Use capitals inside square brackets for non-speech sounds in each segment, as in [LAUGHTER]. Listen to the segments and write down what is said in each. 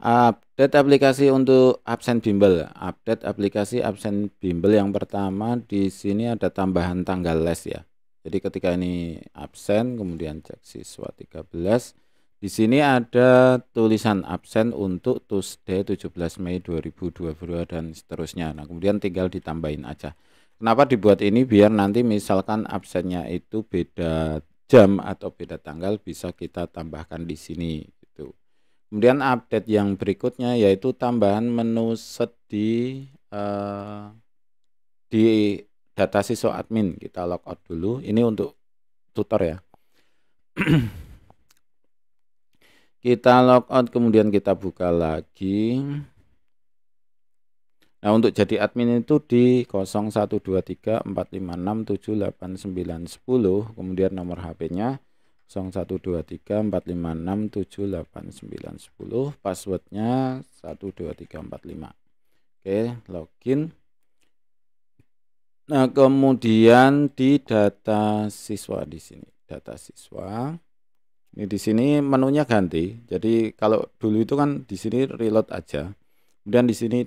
Update aplikasi untuk absen bimbel. Update aplikasi absen bimbel yang pertama di sini ada tambahan tanggal les ya. Jadi ketika ini absen kemudian cek siswa 13. Di sini ada tulisan absen untuk Tuesday 17 Mei 2022 dan seterusnya. Nah, kemudian tinggal ditambahin aja. Kenapa dibuat ini biar nanti misalkan absennya itu beda jam atau beda tanggal bisa kita tambahkan di sini Kemudian update yang berikutnya yaitu tambahan menu set di uh, di data siswa admin. Kita out dulu. Ini untuk tutor ya. [CLEARS THROAT] kita out kemudian kita buka lagi. Nah, untuk jadi admin itu di 012345678910, kemudian nomor HP-nya 012345678910 passwordnya 12345 oke login nah kemudian di data siswa di sini data siswa ini di sini menunya ganti jadi kalau dulu itu kan di sini reload aja kemudian di sini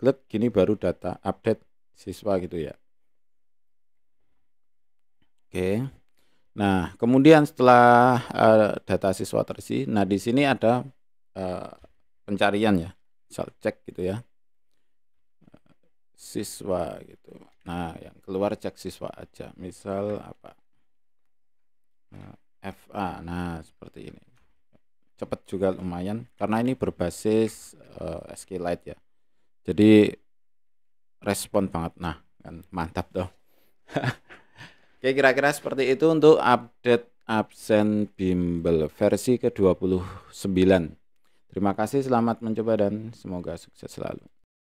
klik gini baru data update siswa gitu ya oke Nah, kemudian setelah uh, data siswa terisi, nah di sini ada uh, pencarian ya, misal cek gitu ya, siswa gitu. Nah, yang keluar cek siswa aja, misal apa uh, eh, FA. Nah, seperti ini. Cepat juga lumayan, karena ini berbasis uh, SQLite ya. Jadi respon banget. Nah, kan mantap dong. [LAUGHS] Oke, kira-kira seperti itu untuk update absen bimbel versi ke-29. Terima kasih, selamat mencoba dan semoga sukses selalu.